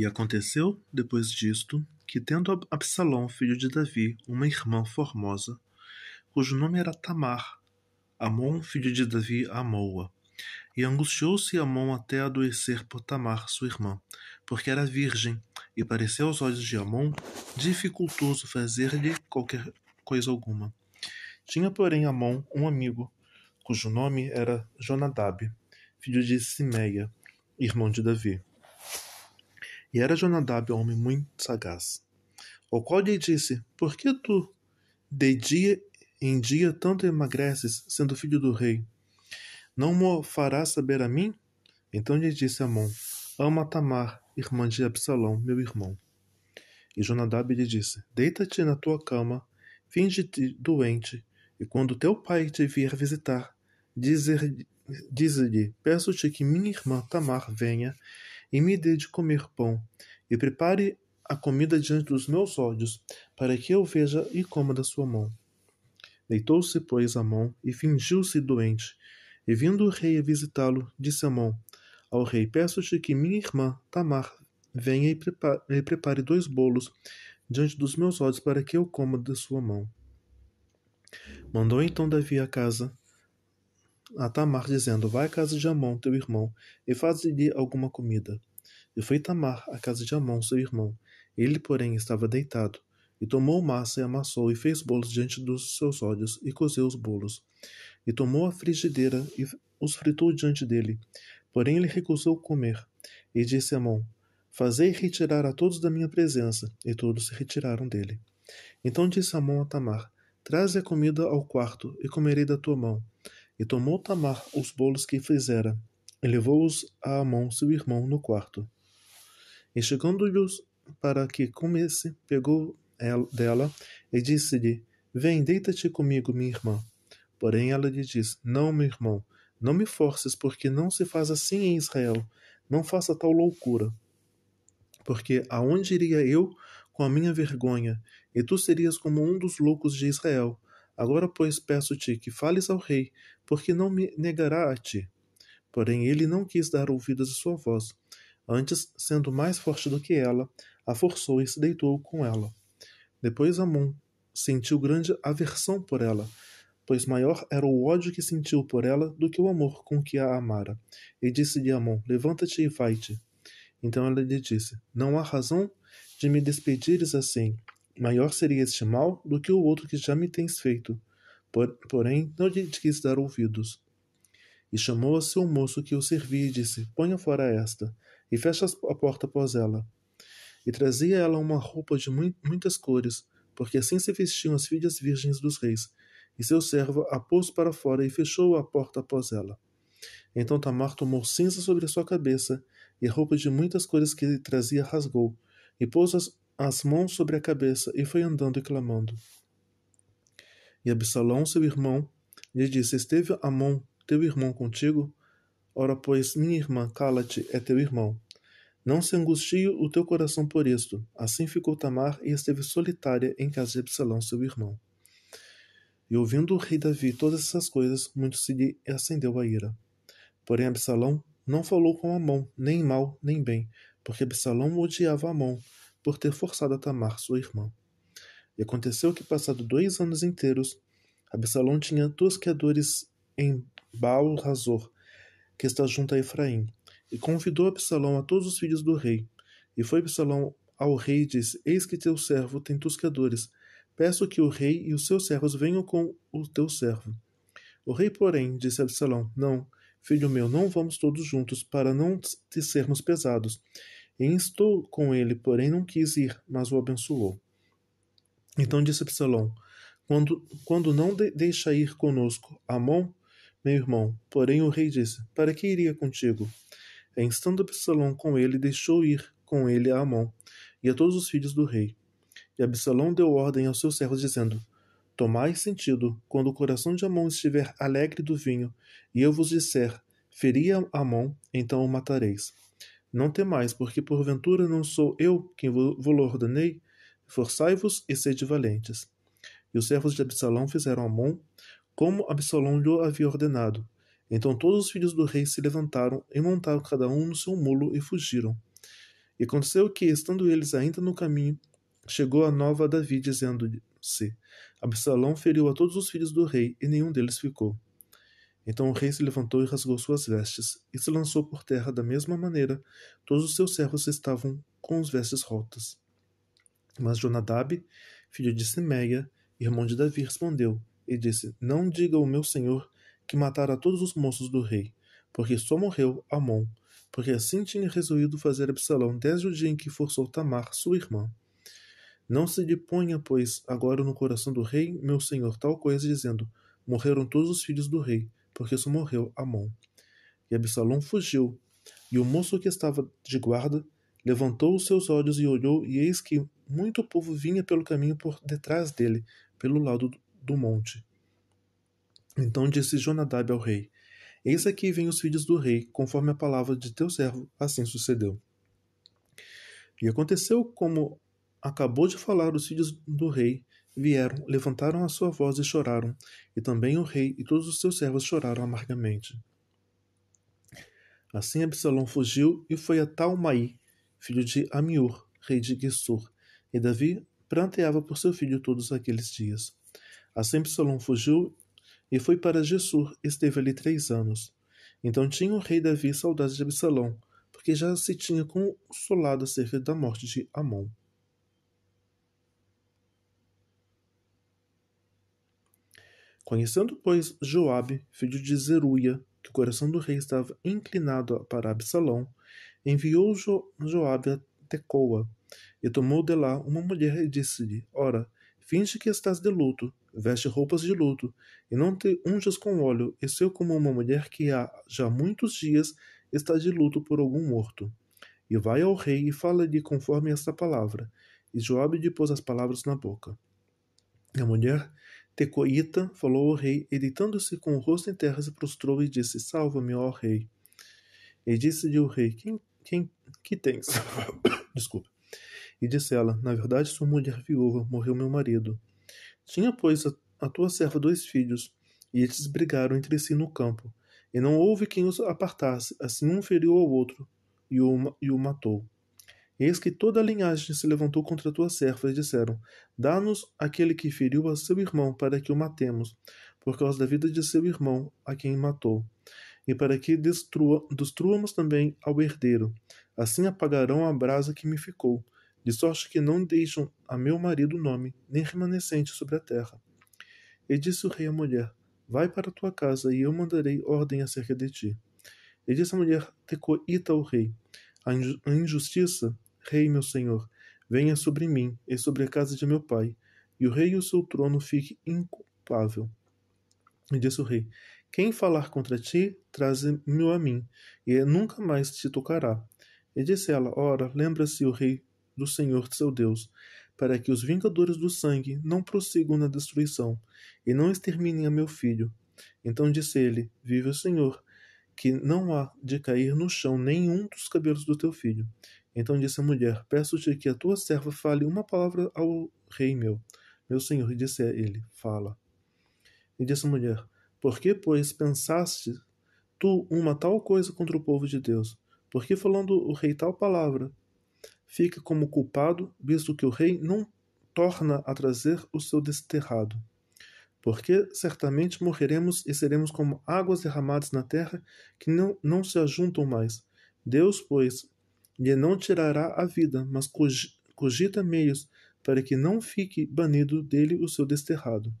E aconteceu, depois disto, que tendo Absalão, filho de Davi, uma irmã formosa, cujo nome era Tamar, Amon, filho de Davi, amou-a. E angustiou-se Amon até adoecer por Tamar, sua irmã, porque era virgem, e pareceu aos olhos de Amon dificultoso fazer-lhe qualquer coisa alguma. Tinha, porém, Amon um amigo, cujo nome era Jonadab, filho de Simeia, irmão de Davi. E era Jonadab homem muito sagaz, o qual lhe disse: Por que tu de dia em dia tanto emagreces, sendo filho do rei? Não mo farás saber a mim? Então lhe disse Amon: Ama Tamar, irmã de Absalão, meu irmão. E Jonadab lhe disse: Deita-te na tua cama, finge-te doente, e quando teu pai te vier visitar, diz-lhe: Peço-te que minha irmã Tamar venha e me dê de comer pão, e prepare a comida diante dos meus olhos, para que eu veja e coma da sua mão. Deitou-se, pois, Amon, e fingiu-se doente. E vindo o rei a visitá-lo, disse Amon ao rei: Peço-te que minha irmã, Tamar, venha e prepare, e prepare dois bolos diante dos meus olhos para que eu coma da sua mão. Mandou então Davi a casa a Tamar, dizendo: Vai à casa de Amon, teu irmão, e faz-lhe alguma comida. E foi Tamar à casa de Amon, seu irmão. Ele, porém, estava deitado. E tomou massa e amassou, e fez bolos diante dos seus olhos, e cozeu os bolos. E tomou a frigideira e os fritou diante dele. Porém, ele recusou comer. E disse a Amon: Fazei retirar a todos da minha presença. E todos se retiraram dele. Então disse Amon a Tamar: Traze a comida ao quarto, e comerei da tua mão e tomou Tamar os bolos que fizera, e levou-os a Amon, seu irmão, no quarto. E chegando-lhes para que comesse, pegou ela, dela e disse-lhe: Vem, deita-te comigo, minha irmã. Porém ela lhe diz: Não, meu irmão, não me forces, porque não se faz assim em Israel. Não faça tal loucura. Porque aonde iria eu com a minha vergonha? E tu serias como um dos loucos de Israel Agora, pois, peço-te que fales ao rei, porque não me negará a ti. Porém, ele não quis dar ouvidos à sua voz. Antes, sendo mais forte do que ela, a forçou e se deitou com ela. Depois Amon sentiu grande aversão por ela, pois maior era o ódio que sentiu por ela do que o amor com que a amara. E disse-lhe Amon: Levanta-te e vai-te. Então ela lhe disse: Não há razão de me despedires assim maior seria este mal do que o outro que já me tens feito. Por, porém, não lhe quis dar ouvidos. E chamou a seu moço que o servia e disse: Ponha fora esta, e fecha a porta após ela. E trazia ela uma roupa de mu muitas cores, porque assim se vestiam as filhas virgens dos reis. E seu servo a pôs para fora e fechou a porta após ela. Então Tamar tomou cinza sobre a sua cabeça, e a roupa de muitas cores que ele trazia rasgou, e pôs-as as mãos sobre a cabeça e foi andando e clamando. E Absalão, seu irmão, lhe disse: Esteve Amon, teu irmão, contigo? Ora, pois, minha irmã, cala-te, é teu irmão. Não se angustie o teu coração por isto. Assim ficou Tamar e esteve solitária em casa de Absalão, seu irmão. E ouvindo o rei Davi todas essas coisas, muito se lhe acendeu a ira. Porém, Absalão não falou com Amon, nem mal, nem bem, porque Absalão odiava Amon, por ter forçado a Tamar, sua irmã. E aconteceu que, passado dois anos inteiros, Absalão tinha tosqueadores em Baal-Razor, que está junto a Efraim, e convidou Absalão a todos os filhos do rei. E foi Absalão ao rei e disse: Eis que teu servo tem tosqueadores. Peço que o rei e os seus servos venham com o teu servo. O rei, porém, disse a Absalão: Não, filho meu, não vamos todos juntos, para não te sermos pesados. Instou com ele, porém não quis ir, mas o abençoou. Então disse Absalão: Quando, quando não de deixa ir conosco Amon, meu irmão, porém o rei disse: Para que iria contigo? E instando Absalão com ele, deixou ir com ele a Amon e a todos os filhos do rei. E Absalão deu ordem aos seus servos, dizendo: Tomai sentido, quando o coração de Amon estiver alegre do vinho, e eu vos disser: feria Amon, então o matareis. Não temais, porque porventura não sou eu quem vos ordenei? Forçai-vos e sede valentes. E os servos de Absalão fizeram a mão como Absalão lhe havia ordenado. Então todos os filhos do rei se levantaram e montaram cada um no seu mulo e fugiram. E aconteceu que, estando eles ainda no caminho, chegou a nova a Davi, dizendo-se: Absalão feriu a todos os filhos do rei, e nenhum deles ficou. Então o rei se levantou e rasgou suas vestes, e se lançou por terra da mesma maneira. Todos os seus servos estavam com as vestes rotas. Mas Jonadab, filho de Simeia, irmão de Davi, respondeu e disse: Não diga ao meu senhor que matara todos os moços do rei, porque só morreu Amon, porque assim tinha resolvido fazer Absalão desde o dia em que forçou Tamar, sua irmã. Não se lhe ponha, pois, agora no coração do rei, meu senhor, tal coisa, dizendo: Morreram todos os filhos do rei, porque isso morreu Amon. E Absalom fugiu, e o moço que estava de guarda levantou os seus olhos e olhou, e eis que muito povo vinha pelo caminho por detrás dele, pelo lado do monte. Então disse Jonadab ao rei: Eis aqui vêm os filhos do rei, conforme a palavra de teu servo, assim sucedeu. E aconteceu como acabou de falar os filhos do rei, vieram, levantaram a sua voz e choraram, e também o rei e todos os seus servos choraram amargamente. Assim Absalão fugiu e foi a Talmaí, filho de Amiur, rei de Gesur e Davi pranteava por seu filho todos aqueles dias. Assim Absalão fugiu e foi para Gesur esteve ali três anos. Então tinha o rei Davi saudade de Absalão, porque já se tinha consolado acerca da morte de Amon. Conhecendo, pois, Joabe, filho de Zeruia, que o coração do rei estava inclinado para Absalão, enviou jo Joabe a Tecoa, e tomou de lá uma mulher e disse-lhe, Ora, finge que estás de luto, veste roupas de luto, e não te unjas com óleo, e seu como uma mulher que há já muitos dias está de luto por algum morto. E vai ao rei e fala-lhe conforme esta palavra. E Joabe lhe pôs as palavras na boca. A mulher Tecoíta falou ao rei, e deitando-se com o rosto em terra, se prostrou e disse: Salva-me, ó rei. E disse-lhe o rei: Quem, quem que tens? Desculpa. E disse ela: Na verdade, sou mulher viúva, morreu meu marido. Tinha, pois, a, a tua serva dois filhos, e eles brigaram entre si no campo, e não houve quem os apartasse, assim um feriu ao outro e o, e o matou. Eis que toda a linhagem se levantou contra tua serva e disseram: Dá-nos aquele que feriu a seu irmão, para que o matemos, por causa da vida de seu irmão, a quem matou, e para que destrua, destruamos também ao herdeiro. Assim apagarão a brasa que me ficou, de sorte que não deixam a meu marido nome, nem remanescente sobre a terra. E disse o rei à mulher: Vai para tua casa, e eu mandarei ordem acerca de ti. E disse a mulher Tecoita o rei: A injustiça Rei, meu senhor, venha sobre mim e sobre a casa de meu pai, e o rei e o seu trono fique inculpável. E disse o rei: Quem falar contra ti, traze-me a mim, e nunca mais te tocará. E disse ela: Ora, lembra-se o rei do Senhor seu Deus, para que os vingadores do sangue não prossigam na destruição, e não exterminem a meu filho. Então disse ele: Vive o Senhor, que não há de cair no chão nenhum dos cabelos do teu filho. Então disse a mulher: Peço-te que a tua serva fale uma palavra ao rei meu. Meu senhor, disse a ele: Fala. E disse a mulher: Por que, pois, pensaste tu uma tal coisa contra o povo de Deus? Por que falando o rei tal palavra? Fica como culpado, visto que o rei não torna a trazer o seu desterrado. Porque certamente morreremos e seremos como águas derramadas na terra que não, não se ajuntam mais. Deus, pois, lhe não tirará a vida, mas cogita meios para que não fique banido dele o seu desterrado.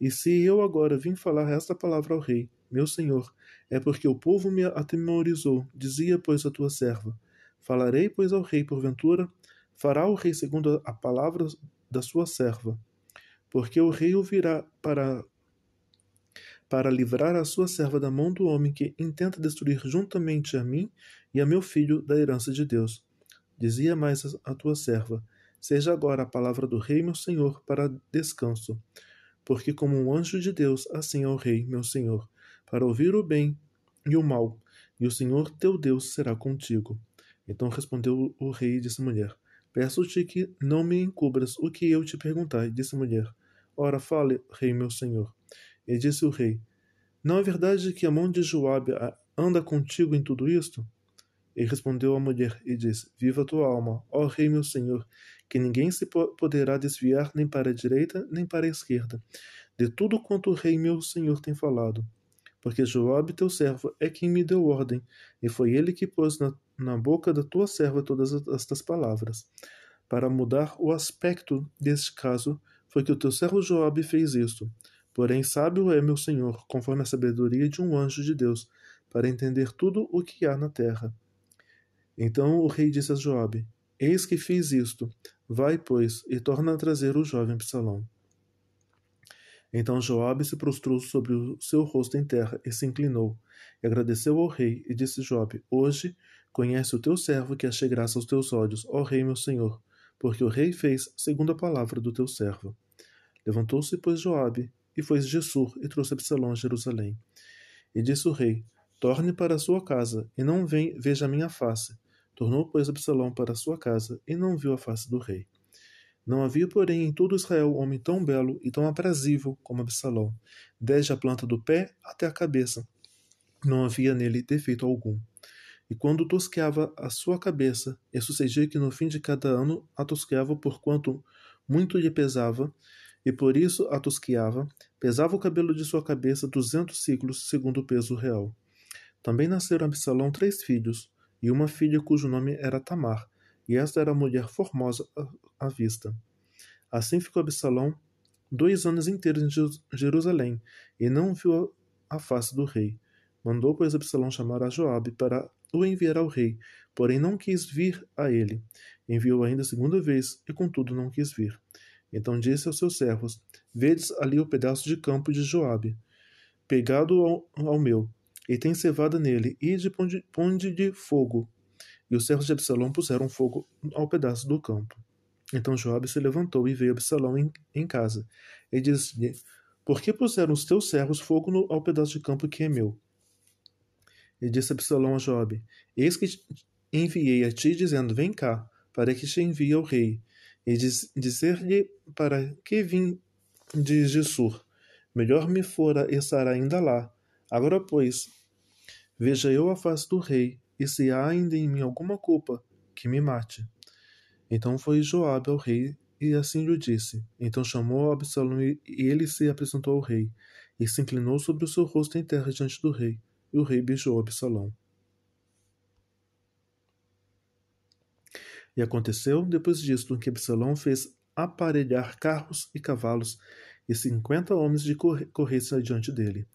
E se eu agora vim falar esta palavra ao rei, meu senhor, é porque o povo me atemorizou, dizia, pois, a tua serva. Falarei, pois, ao rei, porventura, fará o rei segundo a palavra da sua serva. Porque o rei ouvirá para para livrar a sua serva da mão do homem que intenta destruir juntamente a mim e a meu filho da herança de Deus. Dizia mais a tua serva: Seja agora a palavra do rei, meu senhor, para descanso. Porque, como um anjo de Deus, assim é o rei, meu senhor, para ouvir o bem e o mal, e o Senhor teu Deus será contigo. Então respondeu o rei e disse à mulher: Peço-te que não me encubras o que eu te perguntar, disse a mulher. Ora, fale, rei meu senhor. E disse o rei: Não é verdade que a mão de Joabe anda contigo em tudo isto? E respondeu a mulher e disse: Viva tua alma, ó rei meu senhor, que ninguém se poderá desviar nem para a direita nem para a esquerda, de tudo quanto o rei meu senhor tem falado. Porque Joabe, teu servo, é quem me deu ordem, e foi ele que pôs na, na boca da tua serva todas estas palavras. Para mudar o aspecto deste caso, foi que o teu servo Joabe fez isto. Porém, sábio é meu Senhor, conforme a sabedoria de um anjo de Deus, para entender tudo o que há na terra. Então o rei disse a Joabe: Eis que fiz isto. Vai, pois, e torna a trazer o jovem Absalão. Então Joabe se prostrou sobre o seu rosto em terra e se inclinou, e agradeceu ao rei, e disse Joabe: Hoje conhece o teu servo que achei graça aos teus olhos, ó rei meu senhor, porque o rei fez segundo a palavra do teu servo. Levantou-se, pois, Joabe, e foi Gessur e trouxe Absalão a Jerusalém. E disse o rei: Torne para a sua casa, e não vem, veja a minha face. Tornou, pois, Absalão para a sua casa, e não viu a face do rei. Não havia, porém, em todo Israel homem tão belo e tão aprazível como Absalão, desde a planta do pé até a cabeça. Não havia nele defeito algum. E quando tosqueava a sua cabeça, e sucedia que no fim de cada ano a tosqueava porquanto muito lhe pesava, e por isso a tosquiava, pesava o cabelo de sua cabeça duzentos ciclos, segundo o peso real. Também nasceram a Absalão três filhos, e uma filha cujo nome era Tamar, e esta era mulher formosa à vista. Assim ficou Absalão dois anos inteiros em Jerusalém, e não viu a face do rei. Mandou, pois, Absalão chamar a Joabe para o enviar ao rei, porém não quis vir a ele. Enviou ainda a segunda vez, e contudo não quis vir. Então disse aos seus servos: Vedes ali o pedaço de campo de Joabe, pegado ao, ao meu, e tem cevada nele, e de ponde de fogo. E os servos de Absalão puseram fogo ao pedaço do campo. Então Joabe se levantou e veio Absalão em, em casa, e disse-lhe: Por que puseram os teus servos fogo no, ao pedaço de campo que é meu? E disse Absalão a Joabe: Eis que enviei a ti, dizendo: Vem cá, para que te envie ao rei e dizer-lhe para que vim de Gessur. Melhor me fora estar ainda lá. Agora, pois, veja eu a face do rei, e se há ainda em mim alguma culpa, que me mate. Então foi Joabe ao rei, e assim lhe disse. Então chamou Absalom e ele se apresentou ao rei, e se inclinou sobre o seu rosto em terra diante do rei, e o rei beijou Absalom E aconteceu depois disto que Absalão fez aparelhar carros e cavalos, e cinquenta homens de corre corressem adiante dele.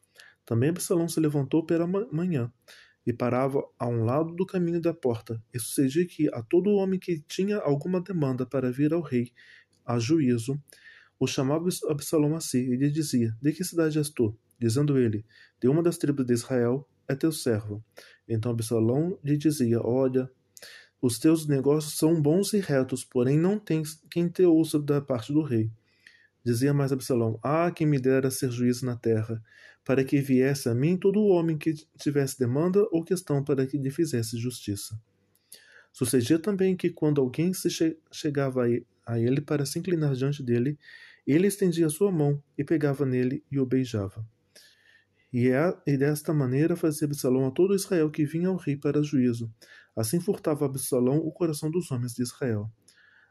Também Absalão se levantou pela manhã, e parava a um lado do caminho da porta, e sucedia que a todo homem que tinha alguma demanda para vir ao rei, a juízo, o chamava Absalão a si, e lhe dizia, De que cidade és tu? Dizendo ele, De uma das tribos de Israel, é teu servo. Então Absalão lhe dizia, Olha, os teus negócios são bons e retos, porém não tens quem te ouça da parte do rei. Dizia mais Absalão: Ah, quem me dera ser juiz na terra, para que viesse a mim todo o homem que tivesse demanda ou questão para que lhe fizesse justiça. Sucedia também que, quando alguém se che chegava a ele para se inclinar diante dele, ele estendia sua mão e pegava nele e o beijava. E, a, é, e desta maneira fazia Absalão a todo Israel que vinha ao rei para juízo, Assim furtava Absalão o coração dos homens de Israel.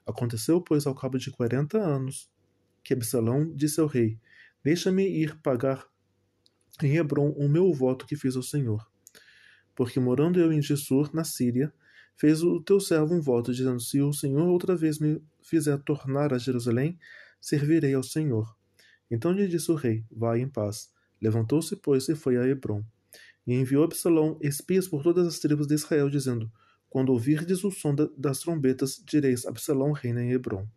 Aconteceu, pois, ao cabo de quarenta anos, que Absalão disse ao rei: Deixa-me ir pagar em Hebron o meu voto que fiz ao Senhor. Porque morando eu em Gessur, na Síria, fez o teu servo um voto, dizendo: Se o Senhor outra vez me fizer tornar a Jerusalém, servirei ao Senhor. Então lhe disse o rei: Vai em paz. Levantou-se, pois, e foi a Hebron. E enviou Absalão espias por todas as tribos de Israel, dizendo: Quando ouvirdes o som das trombetas, direis: Absalão reina em Hebron.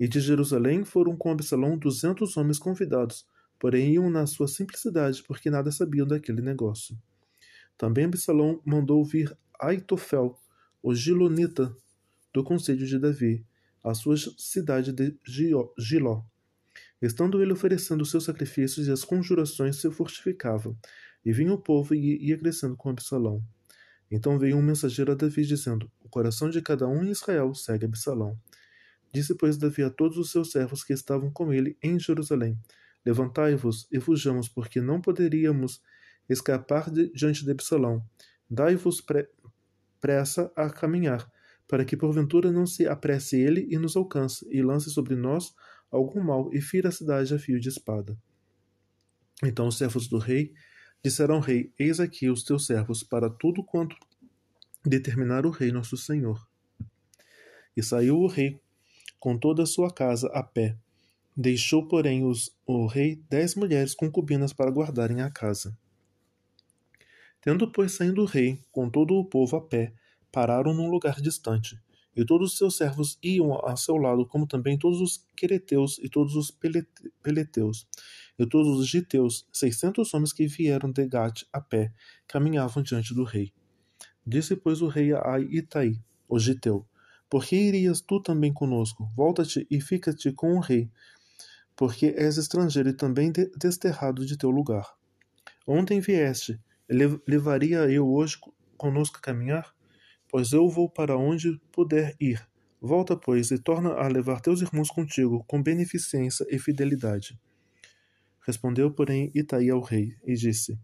E de Jerusalém foram com Absalão duzentos homens convidados, porém iam na sua simplicidade, porque nada sabiam daquele negócio. Também Absalão mandou vir Aitofel, o Gilonita, do conselho de Davi, à sua cidade de Giló. Estando ele oferecendo seus sacrifícios e as conjurações, se fortificava, e vinha o povo e ia crescendo com Absalão. Então veio um mensageiro a Davi dizendo: O coração de cada um em Israel segue Absalão. Disse, pois, Davi a todos os seus servos que estavam com ele em Jerusalém: Levantai-vos e fujamos, porque não poderíamos escapar de, diante de Absalão. Dai-vos pre, pressa a caminhar, para que porventura não se apresse ele e nos alcance, e lance sobre nós algum mal, e fira a cidade a fio de espada. Então os servos do rei Disseram ao rei: Eis aqui os teus servos para tudo quanto determinar o rei nosso senhor. E saiu o rei com toda a sua casa a pé. Deixou, porém, os, o rei dez mulheres concubinas para guardarem a casa. Tendo, pois, saindo o rei com todo o povo a pé, pararam num lugar distante. E todos os seus servos iam a seu lado, como também todos os quereteus e todos os peleteus, e todos os giteus, seiscentos homens que vieram de Gate a pé, caminhavam diante do rei. Disse, pois, o rei a Itaí, o giteu, Por que irias tu também conosco? Volta-te e fica-te com o rei, porque és estrangeiro e também desterrado de teu lugar. Ontem vieste, levaria eu hoje conosco a caminhar? pois eu vou para onde puder ir. Volta, pois, e torna a levar teus irmãos contigo, com beneficência e fidelidade. Respondeu, porém, Itaí ao rei, e disse: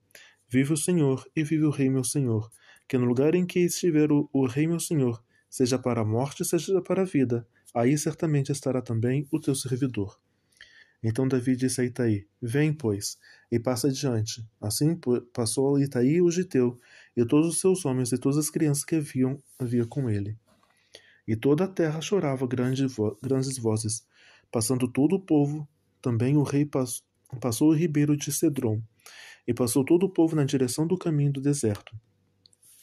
Vive o Senhor, e vive o rei meu senhor, que no lugar em que estiver o, o rei meu senhor, seja para a morte, seja para a vida, aí certamente estará também o teu servidor. Então Davi disse a Itaí: Vem, pois, e passa adiante. Assim passou Itaí o Giteu, e todos os seus homens e todas as crianças que haviam havia com ele. E toda a terra chorava grande vo grandes vozes, passando todo o povo, também o rei passou o ribeiro de Cedron, e passou todo o povo na direção do caminho do deserto.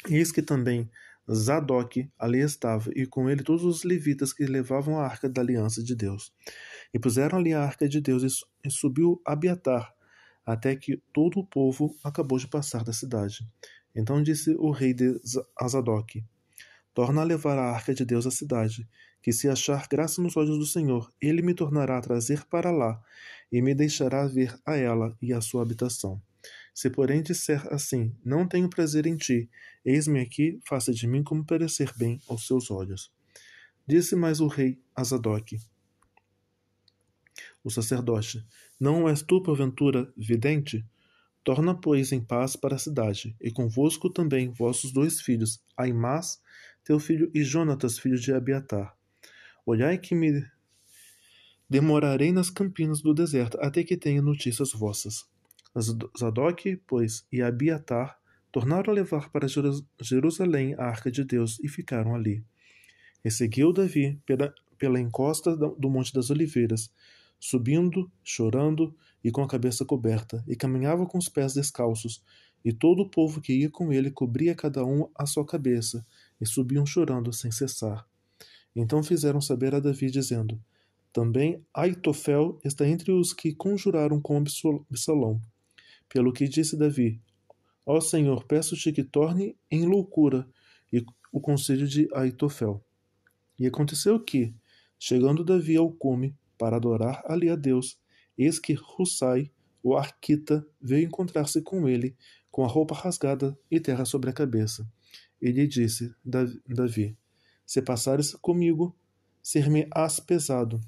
Eis que também Zadok ali estava, e com ele todos os levitas que levavam a arca da aliança de Deus. E puseram ali a arca de Deus, e subiu Abiatar, até que todo o povo acabou de passar da cidade. Então disse o rei de Asadoc: Torna a levar a arca de Deus à cidade, que se achar graça nos olhos do Senhor, ele me tornará a trazer para lá, e me deixará ver a ela e a sua habitação. Se, porém, disser assim: Não tenho prazer em ti, eis-me aqui, faça de mim como parecer bem aos seus olhos. Disse mais o rei Azadoc: o sacerdote: Não és tu, porventura, vidente? Torna, pois, em paz para a cidade, e convosco também vossos dois filhos, Aimás, teu filho, e Jonatas, filho de Abiatar. Olhai que me demorarei nas campinas do deserto, até que tenha notícias vossas. Zadok, pois, e Abiatar tornaram a levar para Jerusalém a arca de Deus e ficaram ali. E seguiu Davi pela, pela encosta do Monte das Oliveiras, subindo, chorando, e com a cabeça coberta, e caminhava com os pés descalços, e todo o povo que ia com ele cobria cada um a sua cabeça, e subiam chorando sem cessar. Então fizeram saber a Davi, dizendo: Também Aitofel está entre os que conjuraram com Absalão. Pelo que disse Davi: Ó Senhor, peço-te que torne em loucura e o conselho de Aitofel. E aconteceu que, chegando Davi ao cume para adorar ali a Deus, Eis que Hussai, o arquita, veio encontrar-se com ele, com a roupa rasgada e terra sobre a cabeça. Ele disse Davi: Se passares comigo, ser-me-ás pesado.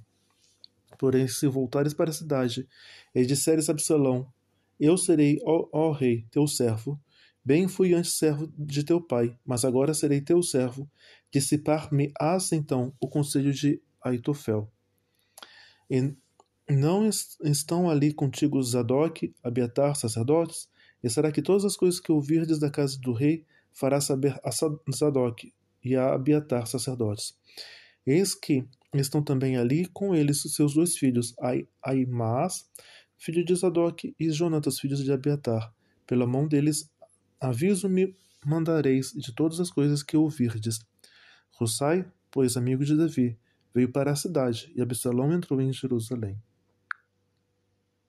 Porém, se voltares para a cidade e disseres a Absalão: Eu serei, ó, ó rei, teu servo, Bem fui antes servo de teu pai, mas agora serei teu servo. Dissipar-me-ás então o conselho de Aitofel. E não estão ali contigo Zadok, Abiatar, sacerdotes? E será que todas as coisas que ouvirdes da casa do rei fará saber a Zadok e a Abiatar, sacerdotes? Eis que estão também ali com eles seus dois filhos, Aimaas, filho de Zadok, e Jonatas, filho de Abiatar. Pela mão deles aviso-me mandareis de todas as coisas que ouvirdes. Russai, pois, amigo de Davi, veio para a cidade, e Absalão entrou em Jerusalém.